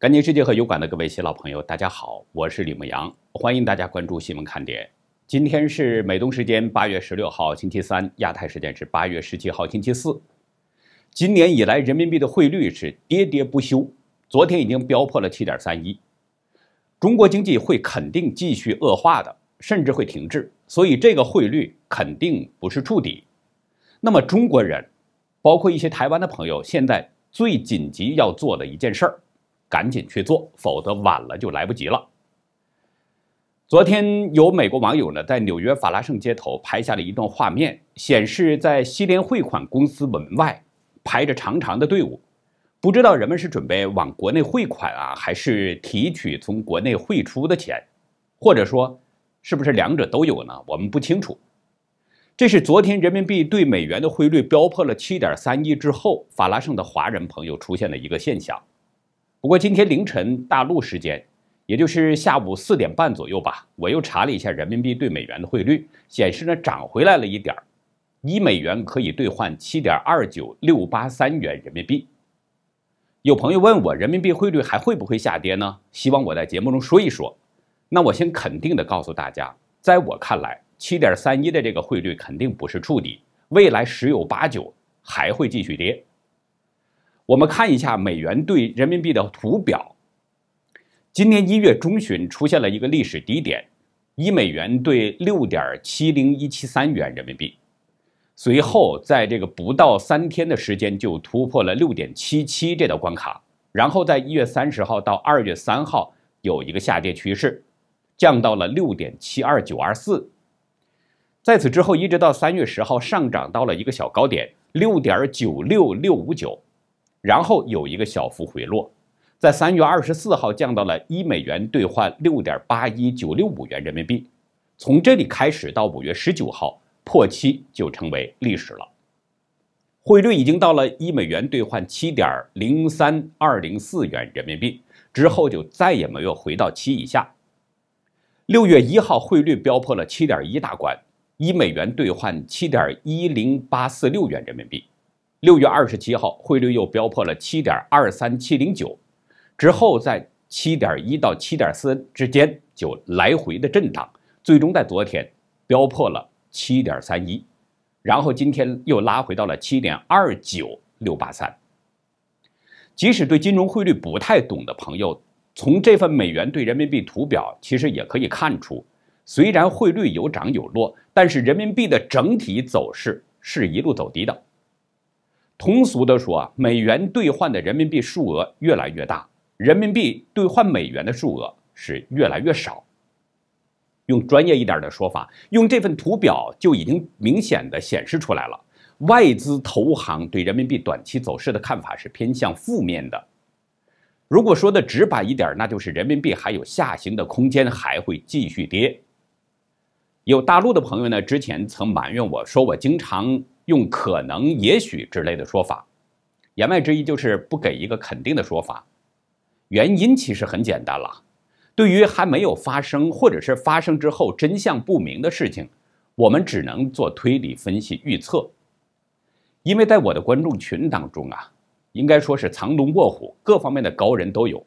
赶紧世界和油管的各位新老朋友，大家好，我是李牧阳，欢迎大家关注新闻看点。今天是美东时间八月十六号星期三，亚太时间是八月十七号星期四。今年以来，人民币的汇率是跌跌不休，昨天已经飙破了七点三一。中国经济会肯定继续恶化的，甚至会停滞，所以这个汇率肯定不是触底。那么，中国人，包括一些台湾的朋友，现在最紧急要做的一件事儿。赶紧去做，否则晚了就来不及了。昨天有美国网友呢，在纽约法拉盛街头拍下了一段画面，显示在西联汇款公司门外排着长长的队伍。不知道人们是准备往国内汇款啊，还是提取从国内汇出的钱，或者说是不是两者都有呢？我们不清楚。这是昨天人民币对美元的汇率飙破了七点三之后，法拉盛的华人朋友出现的一个现象。不过今天凌晨大陆时间，也就是下午四点半左右吧，我又查了一下人民币对美元的汇率，显示呢涨回来了一点儿，一美元可以兑换七点二九六八三元人民币。有朋友问我，人民币汇率还会不会下跌呢？希望我在节目中说一说。那我先肯定的告诉大家，在我看来，七点三一的这个汇率肯定不是触底，未来十有八九还会继续跌。我们看一下美元对人民币的图表。今年一月中旬出现了一个历史低点，一美元兑六点七零一七三元人民币。随后，在这个不到三天的时间就突破了六点七七这道关卡。然后在一月三十号到二月三号有一个下跌趋势，降到了六点七二九二四。在此之后，一直到三月十号上涨到了一个小高点，六点九六六五九。然后有一个小幅回落，在三月二十四号降到了一美元兑换六点八一九六五元人民币。从这里开始到五月十九号破七就成为历史了，汇率已经到了一美元兑换七点零三二零四元人民币，之后就再也没有回到七以下。六月一号汇率飙破了七点一大关，一美元兑换七点一零八四六元人民币。六月二十七号，汇率又飙破了七点二三七零九，之后在七点一到七点四之间就来回的震荡，最终在昨天飙破了七点三一，然后今天又拉回到了七点二九六八三。即使对金融汇率不太懂的朋友，从这份美元对人民币图表其实也可以看出，虽然汇率有涨有落，但是人民币的整体走势是一路走低的。通俗地说美元兑换的人民币数额越来越大，人民币兑换美元的数额是越来越少。用专业一点的说法，用这份图表就已经明显的显示出来了。外资投行对人民币短期走势的看法是偏向负面的。如果说的直白一点，那就是人民币还有下行的空间，还会继续跌。有大陆的朋友呢，之前曾埋怨我说我经常。用可能、也许之类的说法，言外之意就是不给一个肯定的说法。原因其实很简单了，对于还没有发生或者是发生之后真相不明的事情，我们只能做推理分析预测。因为在我的观众群当中啊，应该说是藏龙卧虎，各方面的高人都有。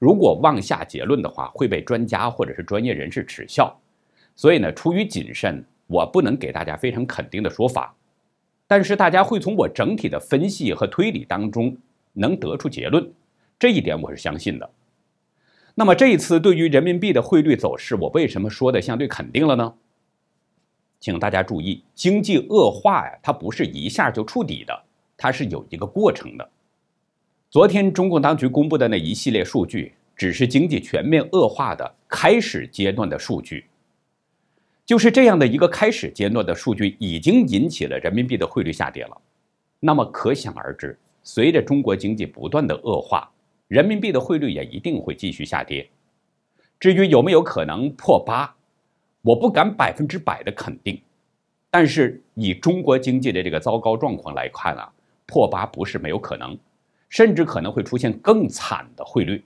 如果妄下结论的话，会被专家或者是专业人士耻笑。所以呢，出于谨慎，我不能给大家非常肯定的说法。但是大家会从我整体的分析和推理当中能得出结论，这一点我是相信的。那么这一次对于人民币的汇率走势，我为什么说的相对肯定了呢？请大家注意，经济恶化呀，它不是一下就触底的，它是有一个过程的。昨天中共当局公布的那一系列数据，只是经济全面恶化的开始阶段的数据。就是这样的一个开始阶段的数据，已经引起了人民币的汇率下跌了。那么可想而知，随着中国经济不断的恶化，人民币的汇率也一定会继续下跌。至于有没有可能破八，我不敢百分之百的肯定。但是以中国经济的这个糟糕状况来看啊，破八不是没有可能，甚至可能会出现更惨的汇率。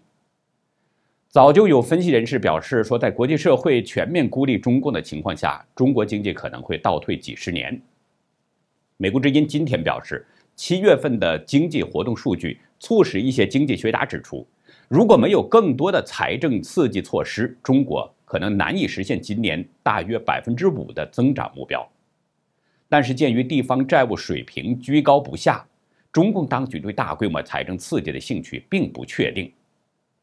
早就有分析人士表示说，在国际社会全面孤立中共的情况下，中国经济可能会倒退几十年。美国之音今天表示，七月份的经济活动数据促使一些经济学家指出，如果没有更多的财政刺激措施，中国可能难以实现今年大约百分之五的增长目标。但是，鉴于地方债务水平居高不下，中共当局对大规模财政刺激的兴趣并不确定。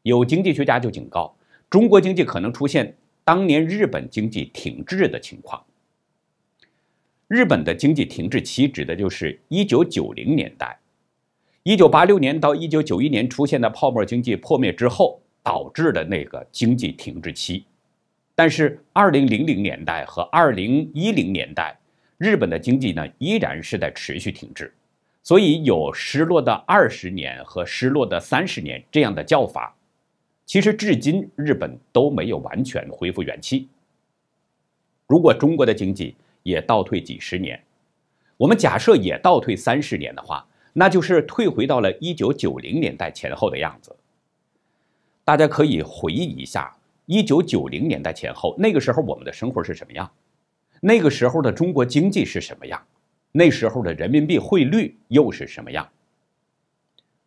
有经济学家就警告，中国经济可能出现当年日本经济停滞的情况。日本的经济停滞期指的就是一九九零年代，一九八六年到一九九一年出现的泡沫经济破灭之后导致的那个经济停滞期。但是二零零零年代和二零一零年代，日本的经济呢依然是在持续停滞，所以有失落的二十年和失落的三十年这样的叫法。其实至今，日本都没有完全恢复元气。如果中国的经济也倒退几十年，我们假设也倒退三十年的话，那就是退回到了一九九零年代前后的样子。大家可以回忆一下一九九零年代前后，那个时候我们的生活是什么样？那个时候的中国经济是什么样？那时候的人民币汇率又是什么样？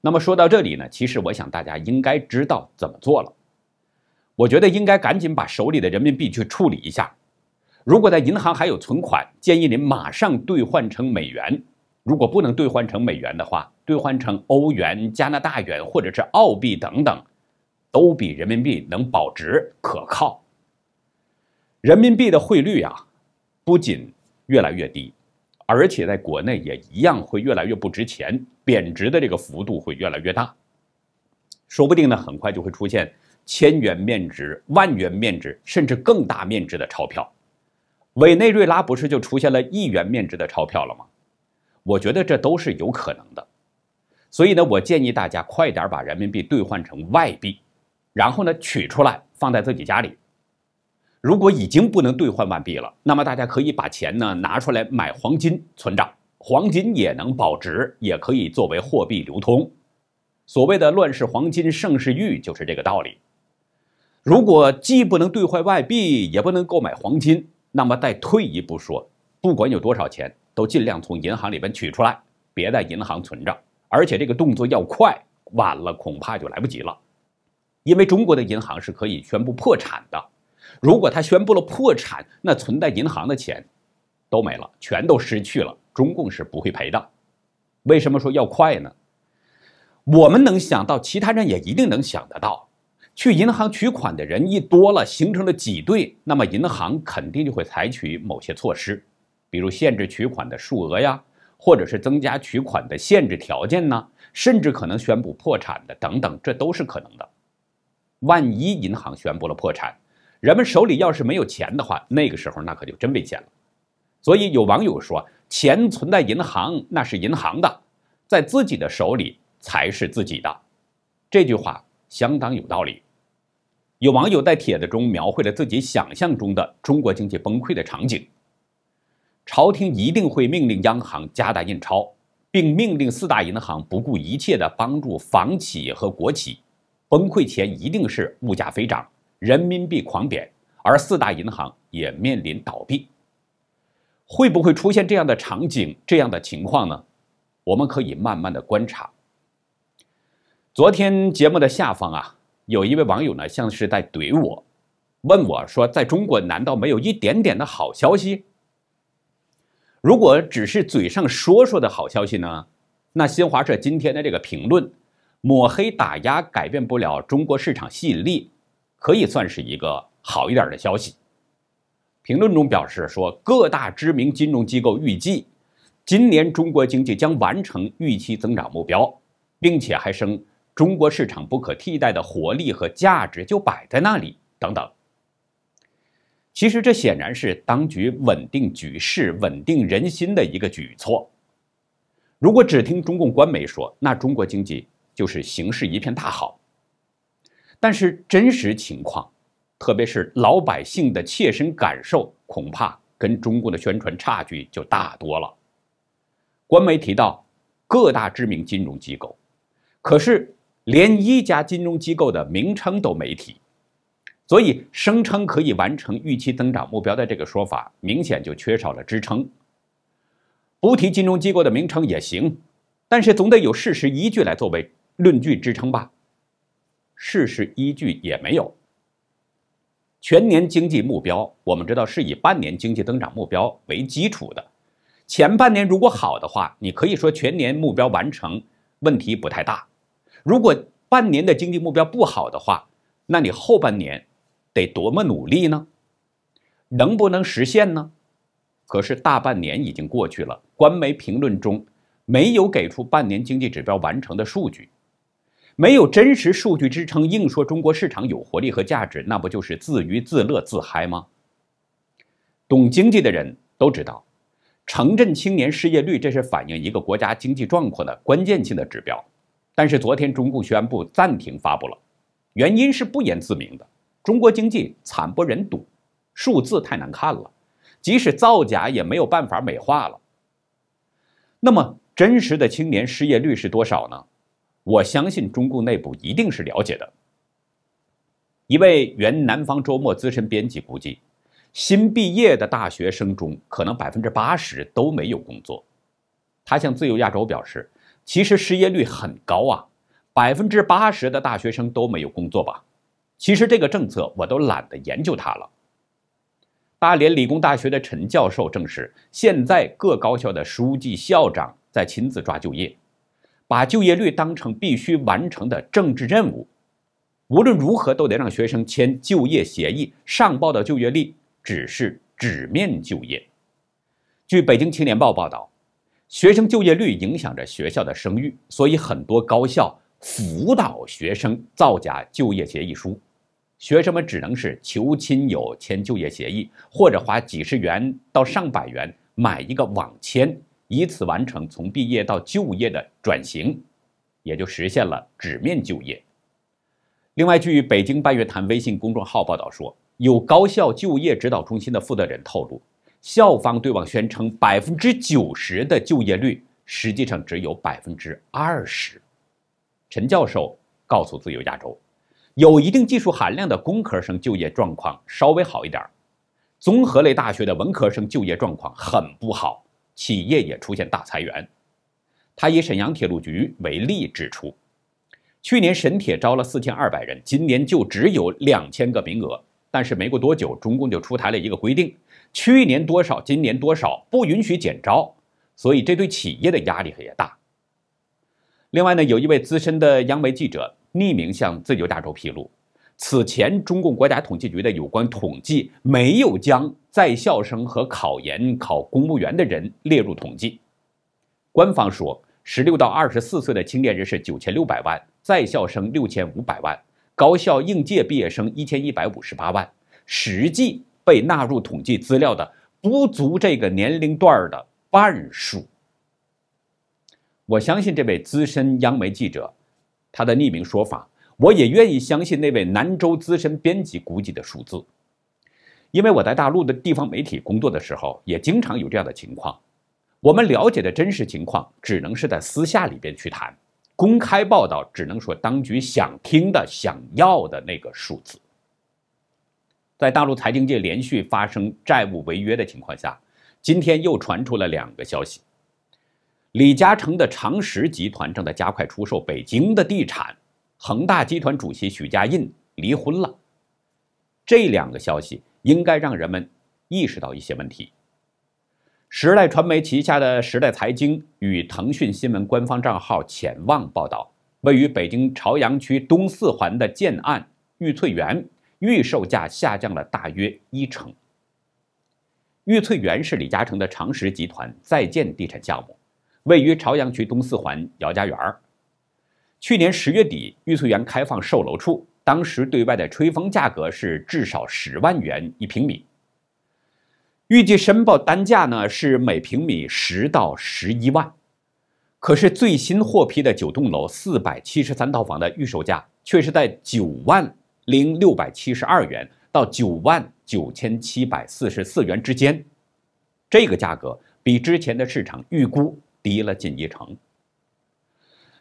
那么说到这里呢，其实我想大家应该知道怎么做了。我觉得应该赶紧把手里的人民币去处理一下。如果在银行还有存款，建议您马上兑换成美元。如果不能兑换成美元的话，兑换成欧元、加拿大元或者是澳币等等，都比人民币能保值可靠。人民币的汇率啊，不仅越来越低。而且在国内也一样会越来越不值钱，贬值的这个幅度会越来越大，说不定呢，很快就会出现千元面值、万元面值，甚至更大面值的钞票。委内瑞拉不是就出现了亿元面值的钞票了吗？我觉得这都是有可能的。所以呢，我建议大家快点把人民币兑换成外币，然后呢，取出来放在自己家里。如果已经不能兑换外币了，那么大家可以把钱呢拿出来买黄金存着，黄金也能保值，也可以作为货币流通。所谓的“乱世黄金，盛世玉”就是这个道理。如果既不能兑换外币，也不能购买黄金，那么再退一步说，不管有多少钱，都尽量从银行里边取出来，别在银行存着，而且这个动作要快，晚了恐怕就来不及了，因为中国的银行是可以宣布破产的。如果他宣布了破产，那存在银行的钱都没了，全都失去了。中共是不会赔的。为什么说要快呢？我们能想到，其他人也一定能想得到。去银行取款的人一多了，形成了挤兑，那么银行肯定就会采取某些措施，比如限制取款的数额呀，或者是增加取款的限制条件呢，甚至可能宣布破产的等等，这都是可能的。万一银行宣布了破产，人们手里要是没有钱的话，那个时候那可就真没钱了。所以有网友说：“钱存在银行那是银行的，在自己的手里才是自己的。”这句话相当有道理。有网友在帖子中描绘了自己想象中的中国经济崩溃的场景：朝廷一定会命令央行加大印钞，并命令四大银行不顾一切的帮助房企和国企。崩溃前一定是物价飞涨。人民币狂贬，而四大银行也面临倒闭，会不会出现这样的场景、这样的情况呢？我们可以慢慢的观察。昨天节目的下方啊，有一位网友呢，像是在怼我，问我说：“在中国难道没有一点点的好消息？如果只是嘴上说说的好消息呢？那新华社今天的这个评论，抹黑打压改变不了中国市场吸引力。”可以算是一个好一点的消息。评论中表示说，各大知名金融机构预计，今年中国经济将完成预期增长目标，并且还称中国市场不可替代的活力和价值就摆在那里等等。其实这显然是当局稳定局势、稳定人心的一个举措。如果只听中共官媒说，那中国经济就是形势一片大好。但是真实情况，特别是老百姓的切身感受，恐怕跟中共的宣传差距就大多了。官媒提到各大知名金融机构，可是连一家金融机构的名称都没提，所以声称可以完成预期增长目标的这个说法，明显就缺少了支撑。不提金融机构的名称也行，但是总得有事实依据来作为论据支撑吧。事实依据也没有。全年经济目标，我们知道是以半年经济增长目标为基础的。前半年如果好的话，你可以说全年目标完成问题不太大；如果半年的经济目标不好的话，那你后半年得多么努力呢？能不能实现呢？可是大半年已经过去了，官媒评论中没有给出半年经济指标完成的数据。没有真实数据支撑，硬说中国市场有活力和价值，那不就是自娱自乐、自嗨吗？懂经济的人都知道，城镇青年失业率这是反映一个国家经济状况的关键性的指标。但是昨天中共宣布暂停发布了，原因是不言自明的。中国经济惨不忍睹，数字太难看了，即使造假也没有办法美化了。那么真实的青年失业率是多少呢？我相信中共内部一定是了解的。一位原南方周末资深编辑估计，新毕业的大学生中可能百分之八十都没有工作。他向自由亚洲表示：“其实失业率很高啊，百分之八十的大学生都没有工作吧？”其实这个政策我都懒得研究它了。大连理工大学的陈教授证实，现在各高校的书记、校长在亲自抓就业。把就业率当成必须完成的政治任务，无论如何都得让学生签就业协议，上报的就业率只是纸面就业。据《北京青年报》报道，学生就业率影响着学校的声誉，所以很多高校辅导学生造假就业协议书，学生们只能是求亲友签就业协议，或者花几十元到上百元买一个网签。以此完成从毕业到就业的转型，也就实现了纸面就业。另外，据北京半月谈微信公众号报道说，有高校就业指导中心的负责人透露，校方对外宣称百分之九十的就业率，实际上只有百分之二十。陈教授告诉自由亚洲，有一定技术含量的工科生就业状况稍微好一点，综合类大学的文科生就业状况很不好。企业也出现大裁员。他以沈阳铁路局为例指出，去年沈铁招了四千二百人，今年就只有两千个名额。但是没过多久，中共就出台了一个规定：去年多少，今年多少，不允许减招。所以这对企业的压力也大。另外呢，有一位资深的央媒记者匿名向《自由亚洲》披露，此前中共国家统计局的有关统计没有将。在校生和考研考公务员的人列入统计。官方说，十六到二十四岁的青年人是九千六百万，在校生六千五百万，高校应届毕业生一千一百五十八万，实际被纳入统计资料的不足这个年龄段的半数。我相信这位资深央媒记者他的匿名说法，我也愿意相信那位南州资深编辑估计的数字。因为我在大陆的地方媒体工作的时候，也经常有这样的情况，我们了解的真实情况只能是在私下里边去谈，公开报道只能说当局想听的、想要的那个数字。在大陆财经界连续发生债务违约的情况下，今天又传出了两个消息：李嘉诚的长实集团正在加快出售北京的地产，恒大集团主席许家印离婚了。这两个消息。应该让人们意识到一些问题。时代传媒旗下的时代财经与腾讯新闻官方账号“浅望”报道，位于北京朝阳区东四环的建案玉翠园，预售价下降了大约一成。玉翠园是李嘉诚的长实集团在建地产项目，位于朝阳区东四环姚家园儿。去年十月底，玉翠园开放售楼处。当时对外的吹风价格是至少十万元一平米，预计申报单价呢是每平米十到十一万，可是最新获批的九栋楼四百七十三套房的预售价却是在九万零六百七十二元到九万九千七百四十四元之间，这个价格比之前的市场预估低了近一成。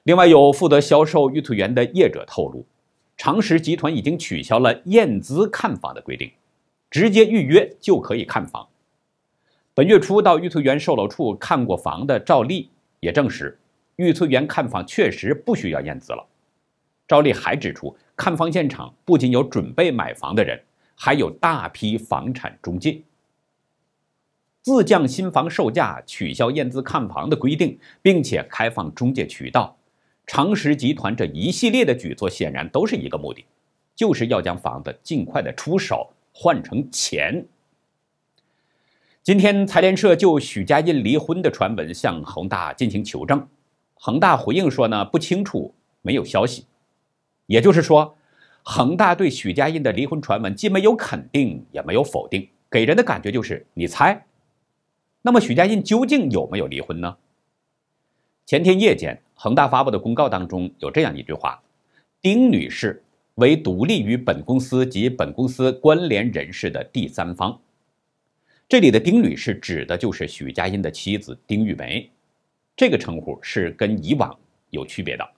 另外，有负责销售玉兔园的业者透露。长实集团已经取消了验资看房的规定，直接预约就可以看房。本月初到玉翠园售楼处看过房的赵丽也证实，玉翠园看房确实不需要验资了。赵丽还指出，看房现场不仅有准备买房的人，还有大批房产中介。自降新房售价，取消验资看房的规定，并且开放中介渠道。长实集团这一系列的举措，显然都是一个目的，就是要将房子尽快的出手换成钱。今天财联社就许家印离婚的传闻向恒大进行求证，恒大回应说呢不清楚，没有消息。也就是说，恒大对许家印的离婚传闻既没有肯定也没有否定，给人的感觉就是你猜。那么许家印究竟有没有离婚呢？前天夜间，恒大发布的公告当中有这样一句话：“丁女士为独立于本公司及本公司关联人士的第三方。”这里的丁女士指的就是许家印的妻子丁玉梅。这个称呼是跟以往有区别的。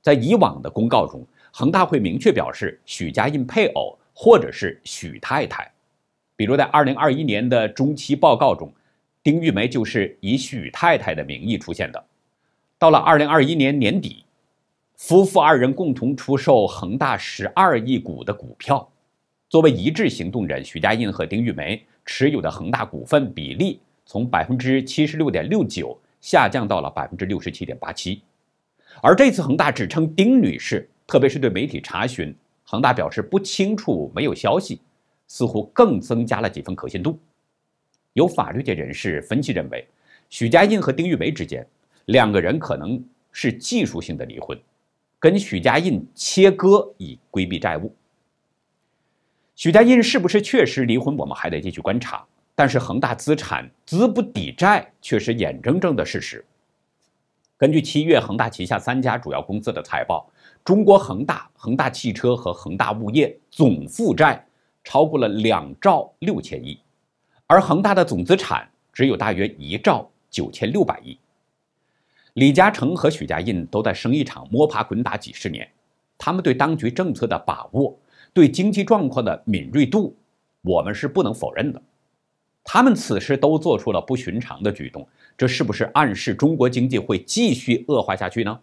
在以往的公告中，恒大会明确表示许家印配偶或者是许太太。比如在二零二一年的中期报告中，丁玉梅就是以许太太的名义出现的。到了二零二一年年底，夫妇二人共同出售恒大十二亿股的股票，作为一致行动人，许家印和丁玉梅持有的恒大股份比例从百分之七十六点六九下降到了百分之六十七点八七。而这次恒大只称丁女士，特别是对媒体查询，恒大表示不清楚，没有消息，似乎更增加了几分可信度。有法律界人士分析认为，许家印和丁玉梅之间。两个人可能是技术性的离婚，跟许家印切割以规避债务。许家印是不是确实离婚，我们还得继续观察。但是恒大资产资不抵债，确实眼睁睁的事实。根据七月恒大旗下三家主要公司的财报，中国恒大、恒大汽车和恒大物业总负债超过了两兆六千亿，而恒大的总资产只有大约一兆九千六百亿。李嘉诚和许家印都在生意场摸爬滚打几十年，他们对当局政策的把握，对经济状况的敏锐度，我们是不能否认的。他们此时都做出了不寻常的举动，这是不是暗示中国经济会继续恶化下去呢？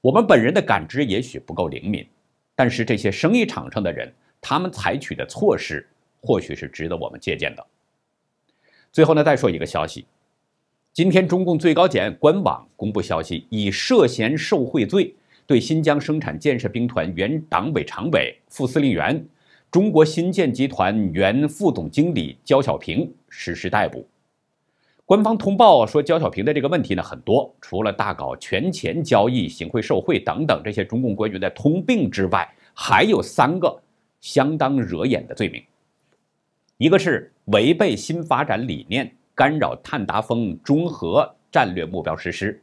我们本人的感知也许不够灵敏，但是这些生意场上的人，他们采取的措施或许是值得我们借鉴的。最后呢，再说一个消息。今天，中共最高检官网公布消息，以涉嫌受贿罪，对新疆生产建设兵团原党委常委、副司令员、中国新建集团原副总经理焦小平实施逮捕。官方通报说，焦小平的这个问题呢很多，除了大搞权钱交易、行贿受贿等等这些中共官员的通病之外，还有三个相当惹眼的罪名，一个是违背新发展理念。干扰碳达峰、中和战略目标实施，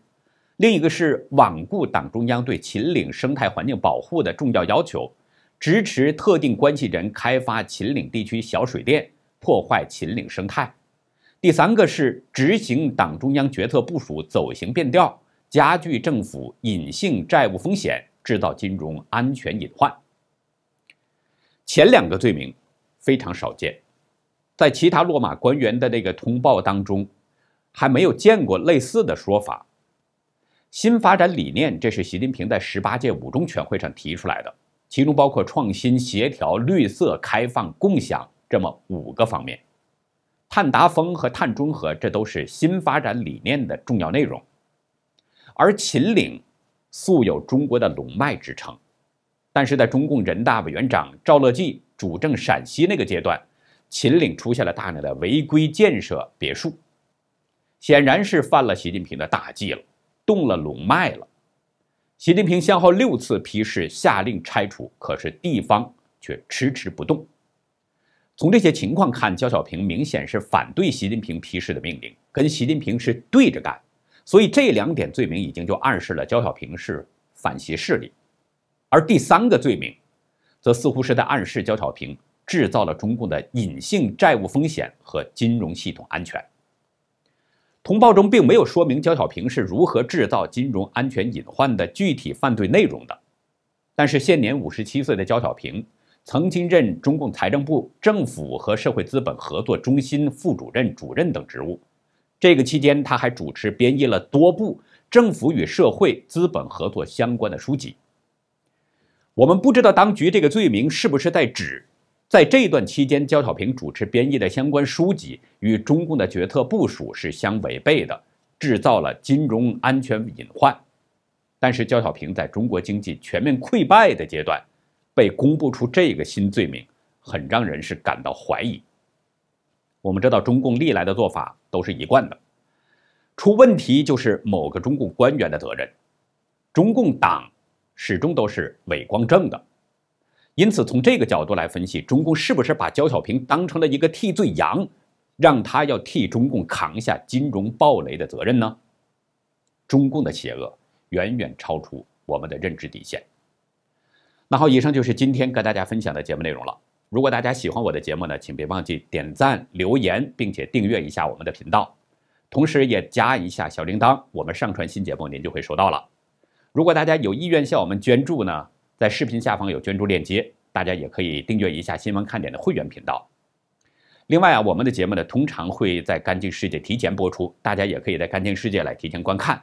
另一个是罔顾党中央对秦岭生态环境保护的重要要求，支持特定关系人开发秦岭地区小水电，破坏秦岭生态；第三个是执行党中央决策部署走形变调，加剧政府隐性债务风险，制造金融安全隐患。前两个罪名非常少见。在其他落马官员的那个通报当中，还没有见过类似的说法。新发展理念，这是习近平在十八届五中全会上提出来的，其中包括创新、协调、绿色、开放、共享这么五个方面。碳达峰和碳中和，这都是新发展理念的重要内容。而秦岭，素有中国的龙脉之称，但是在中共人大委员长赵乐际主政陕西那个阶段。秦岭出现了大量的违规建设别墅，显然是犯了习近平的大忌了，动了龙脉了。习近平先后六次批示下令拆除，可是地方却迟迟不动。从这些情况看，焦小平明显是反对习近平批示的命令，跟习近平是对着干。所以这两点罪名已经就暗示了焦小平是反习势力，而第三个罪名，则似乎是在暗示焦小平。制造了中共的隐性债务风险和金融系统安全。通报中并没有说明焦小平是如何制造金融安全隐患的具体犯罪内容的。但是，现年五十七岁的焦小平曾经任中共财政部政府和社会资本合作中心副主任、主任等职务。这个期间，他还主持编译了多部政府与社会资本合作相关的书籍。我们不知道当局这个罪名是不是在指。在这段期间，焦小平主持编译的相关书籍与中共的决策部署是相违背的，制造了金融安全隐患。但是焦小平在中国经济全面溃败的阶段被公布出这个新罪名，很让人是感到怀疑。我们知道，中共历来的做法都是一贯的，出问题就是某个中共官员的责任。中共党始终都是伪光正的。因此，从这个角度来分析，中共是不是把焦小平当成了一个替罪羊，让他要替中共扛下金融暴雷的责任呢？中共的邪恶远远超出我们的认知底线。那好，以上就是今天跟大家分享的节目内容了。如果大家喜欢我的节目呢，请别忘记点赞、留言，并且订阅一下我们的频道，同时也加一下小铃铛，我们上传新节目您就会收到了。如果大家有意愿向我们捐助呢？在视频下方有捐助链接，大家也可以订阅一下《新闻看点》的会员频道。另外啊，我们的节目呢通常会在《干净世界》提前播出，大家也可以在《干净世界》来提前观看。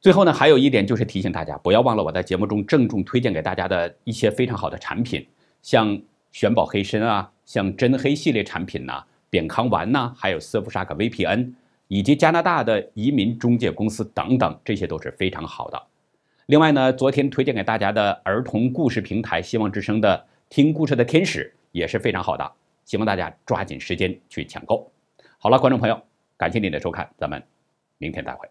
最后呢，还有一点就是提醒大家，不要忘了我在节目中郑重推荐给大家的一些非常好的产品，像玄宝黑参啊，像真黑系列产品呐，扁康丸呐，还有斯夫沙克 VPN，以及加拿大的移民中介公司等等，这些都是非常好的。另外呢，昨天推荐给大家的儿童故事平台《希望之声》的听故事的天使也是非常好的，希望大家抓紧时间去抢购。好了，观众朋友，感谢您的收看，咱们明天再会。